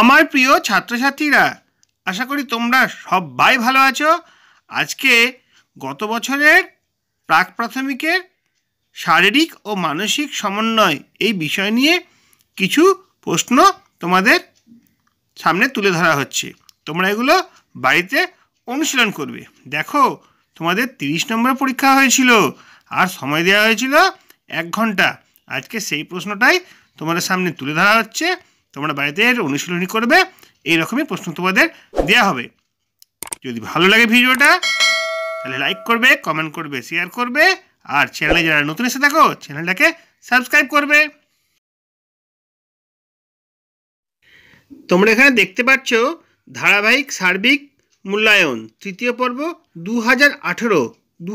আমার প্রিয় ছাত্রছাত্রীরা আশা করি তোমরা সবাই ভালো আছো আজকে গত বছরের প্রাক প্রাথমিকের শারীরিক ও মানসিক সমন্বয় এই বিষয় নিয়ে কিছু প্রশ্ন তোমাদের সামনে তুলে ধরা হচ্ছে তোমরা এগুলো বাড়িতে অনুশীলন করবে দেখো তোমাদের তিরিশ নম্বর পরীক্ষা হয়েছিল আর সময় দেওয়া হয়েছিল এক ঘন্টা আজকে সেই প্রশ্নটাই তোমাদের সামনে তুলে ধরা হচ্ছে তোমরা বাড়িতে অনুশীলনী করবে এই রকমই প্রশ্ন তোমাদের দেওয়া হবে যদি ভালো লাগে ভিডিওটা তাহলে লাইক করবে কমেন্ট করবে শেয়ার করবে আর চ্যানেলে যারা নতুন এসে থাকো চ্যানেলটাকে সাবস্ক্রাইব করবে তোমরা এখানে দেখতে পাচ্ছ ধারাবাহিক সার্বিক মূল্যায়ন তৃতীয় পর্ব দু হাজার আঠেরো দু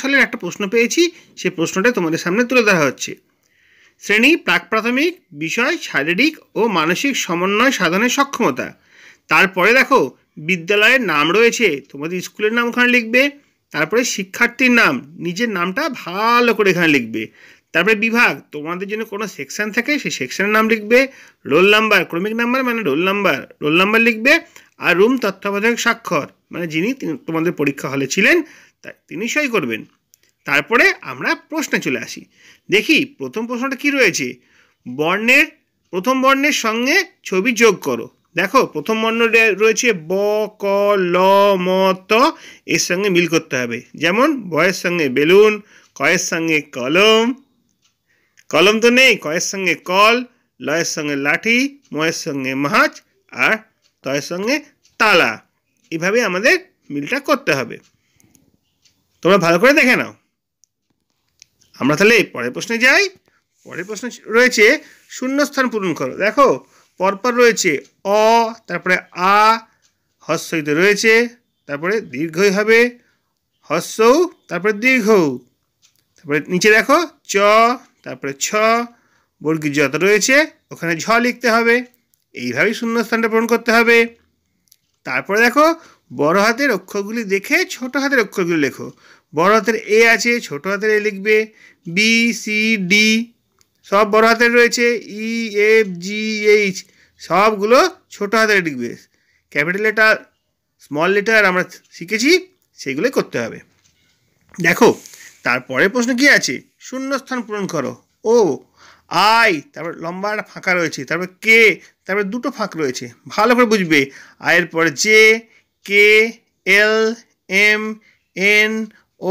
সালের একটা প্রশ্ন পেয়েছি সেই প্রশ্নটা তোমাদের সামনে তুলে ধরা হচ্ছে শ্রেণী প্রাক প্রাথমিক বিষয় শারীরিক ও মানসিক সমন্বয় সাধনের সক্ষমতা তারপরে দেখো বিদ্যালয়ের নাম রয়েছে তোমাদের স্কুলের নাম ওখানে লিখবে তারপরে শিক্ষার্থীর নাম নিজের নামটা ভালো করে এখানে লিখবে তারপরে বিভাগ তোমাদের জন্য কোনো সেকশান থাকে সেই সেকশানের নাম লিখবে রোল নাম্বার ক্রমিক নাম্বার মানে রোল নাম্বার রোল নাম্বার লিখবে আর রুম তত্ত্বাবধায়ক স্বাক্ষর মানে যিনি তোমাদের পরীক্ষা হলে ছিলেন তিনি সই করবেন তারপরে আমরা প্রশ্নে চলে আসি দেখি প্রথম প্রশ্নটা কি রয়েছে বর্ণের প্রথম বর্ণের সঙ্গে ছবি যোগ করো দেখো প্রথম বর্ণ রয়েছে ব ক ল ম ত এর সঙ্গে মিল করতে হবে যেমন বয়ের সঙ্গে বেলুন কয়ের সঙ্গে কলম কলম তো নেই কয়ের সঙ্গে কল লয়ের সঙ্গে লাঠি ময়ের সঙ্গে মাছ আর তয়ের সঙ্গে তালা এভাবে আমাদের মিলটা করতে হবে তোমরা ভালো করে দেখে নাও আমরা তাহলে পরের প্রশ্নে যাই পরের প্রশ্ন রয়েছে শূন্যস্থান পূরণ করো দেখো পরপর রয়েছে অ তারপরে আ হস্যইতে রয়েছে তারপরে দীর্ঘই হবে হস্যৌ তারপরে দীর্ঘ তারপরে নিচে দেখো চ তারপরে ছ বর্গী যত রয়েছে ওখানে ঝ লিখতে হবে এইভাবেই শূন্যস্থানটা পূরণ করতে হবে তারপরে দেখো বড় হাতের অক্ষরগুলি দেখে ছোট হাতের অক্ষরগুলি লেখো বড় হাতের এ আছে ছোট হাতের এ লিখবে বি সি ডি সব বড় হাতের রয়েছে ই এফ জি এইচ সবগুলো ছোট হাতের লিখবে ক্যাপিটাল লেটার স্মল লেটার আমরা শিখেছি সেগুলোই করতে হবে দেখো তারপরের প্রশ্ন কি আছে শূন্যস্থান পূরণ করো ও আই তারপর লম্বা একটা ফাঁকা রয়েছে তারপর কে তারপর দুটো ফাঁক রয়েছে ভালো করে বুঝবে আয়ের পরে J K L M N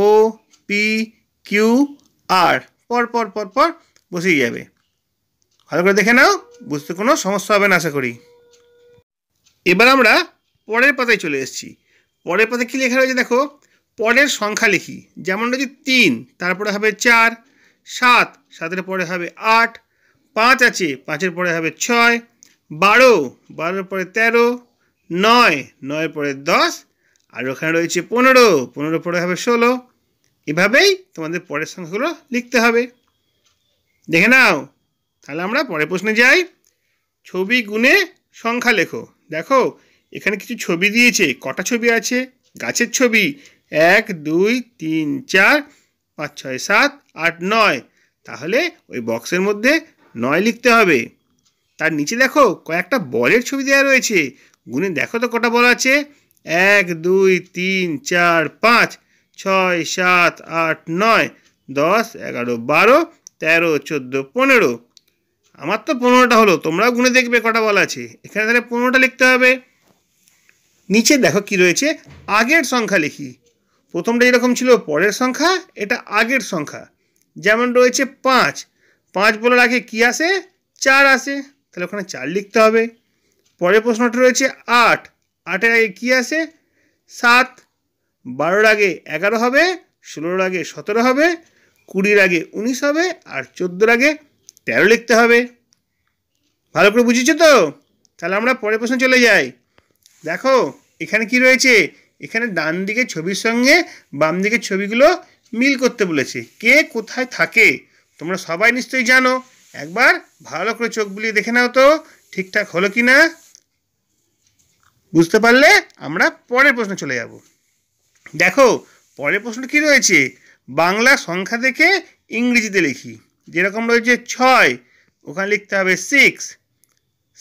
O P Q R পর পর পর পর বসেই যাবে ভালো করে দেখে নাও বুঝতে কোনো সমস্যা হবে না আশা করি এবার আমরা পরের পাতায় চলে এসেছি পরের পাতায় কী লেখা রয়েছে দেখো পরের সংখ্যা লিখি যেমন রয়েছে তিন তারপরে হবে চার সাত সাতের পরে হবে আট পাঁচ আছে পাঁচের পরে হবে ছয় বারো বারোর পরে তেরো নয় নয়ের পরে দশ আর ওখানে রয়েছে পনেরো পনেরো পরে হবে ষোলো এভাবেই তোমাদের পরের সংখ্যাগুলো লিখতে হবে দেখে নাও তাহলে আমরা পরের প্রশ্নে যাই ছবি গুণে সংখ্যা লেখো দেখো এখানে কিছু ছবি দিয়েছে কটা ছবি আছে গাছের ছবি এক দুই তিন চার পাঁচ ছয় সাত আট নয় তাহলে ওই বক্সের মধ্যে নয় লিখতে হবে তার নিচে দেখো কয়েকটা বলের ছবি দেওয়া রয়েছে গুণে দেখো তো কটা বল আছে এক দুই তিন চার পাঁচ ছয় সাত আট নয় দশ এগারো বারো তেরো চোদ্দো পনেরো আমার তো পনেরোটা হলো তোমরাও গুনে দেখবে কটা বলা আছে এখানে তাহলে পনেরোটা লিখতে হবে নিচে দেখো কি রয়েছে আগের সংখ্যা লিখি প্রথমটা যেরকম ছিল পরের সংখ্যা এটা আগের সংখ্যা যেমন রয়েছে পাঁচ পাঁচ বলার আগে কি আসে চার আসে তাহলে ওখানে চার লিখতে হবে পরের প্রশ্নটা রয়েছে আট আটের আগে কী আছে সাত বারোর আগে এগারো হবে ষোলোর আগে সতেরো হবে কুড়ির আগে উনিশ হবে আর চোদ্দোর আগে তেরো লিখতে হবে ভালো করে বুঝেছো তো তাহলে আমরা পরের প্রশ্ন চলে যাই দেখো এখানে কি রয়েছে এখানে ডান দিকে ছবির সঙ্গে বাম দিকে ছবিগুলো মিল করতে বলেছে কে কোথায় থাকে তোমরা সবাই নিশ্চয়ই জানো একবার ভালো করে চোখ বুলিয়ে দেখে নাও তো ঠিকঠাক হলো কি না বুঝতে পারলে আমরা পরের প্রশ্নে চলে যাব দেখো পরের প্রশ্ন কি রয়েছে বাংলা সংখ্যা থেকে ইংরেজিতে লিখি যেরকম রয়েছে ছয় ওখানে লিখতে হবে সিক্স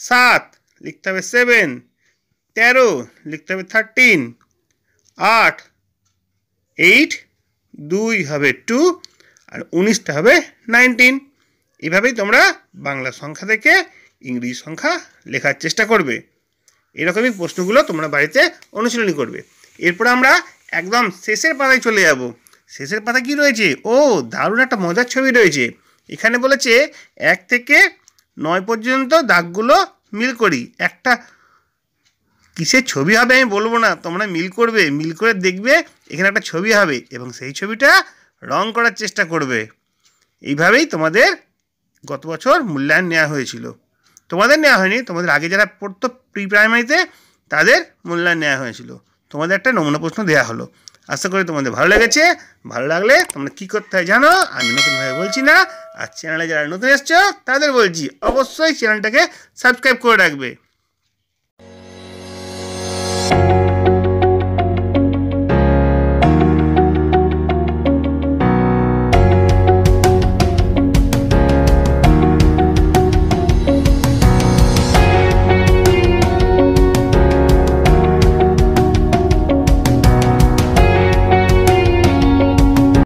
সাত লিখতে হবে সেভেন তেরো লিখতে হবে থার্টিন আট এইট দুই হবে টু আর উনিশটা হবে নাইনটিন এভাবেই তোমরা বাংলা সংখ্যা থেকে ইংরেজি সংখ্যা লেখার চেষ্টা করবে এরকমই প্রশ্নগুলো তোমরা বাড়িতে অনুশীলনী করবে এরপর আমরা একদম শেষের পাতায় চলে যাব শেষের পাতা কি রয়েছে ও দারুণ একটা মজার ছবি রয়েছে এখানে বলেছে এক থেকে নয় পর্যন্ত দাগগুলো মিল করি একটা কিসের ছবি হবে আমি বলবো না তোমরা মিল করবে মিল করে দেখবে এখানে একটা ছবি হবে এবং সেই ছবিটা রং করার চেষ্টা করবে এইভাবেই তোমাদের গত বছর মূল্যায়ন নেওয়া হয়েছিল তোমাদের নেওয়া হয়নি তোমাদের আগে যারা পড়তো প্রি প্রাইমারিতে তাদের মূল্যায়ন নেওয়া হয়েছিল তোমাদের একটা নমুনা প্রশ্ন দেওয়া হলো আশা করি তোমাদের ভালো লেগেছে ভালো লাগলে তোমরা কী করতে হয় জানো আমি নতুনভাবে বলছি না আর চ্যানেলে যারা নতুন এসছো তাদের বলছি অবশ্যই চ্যানেলটাকে সাবস্ক্রাইব করে রাখবে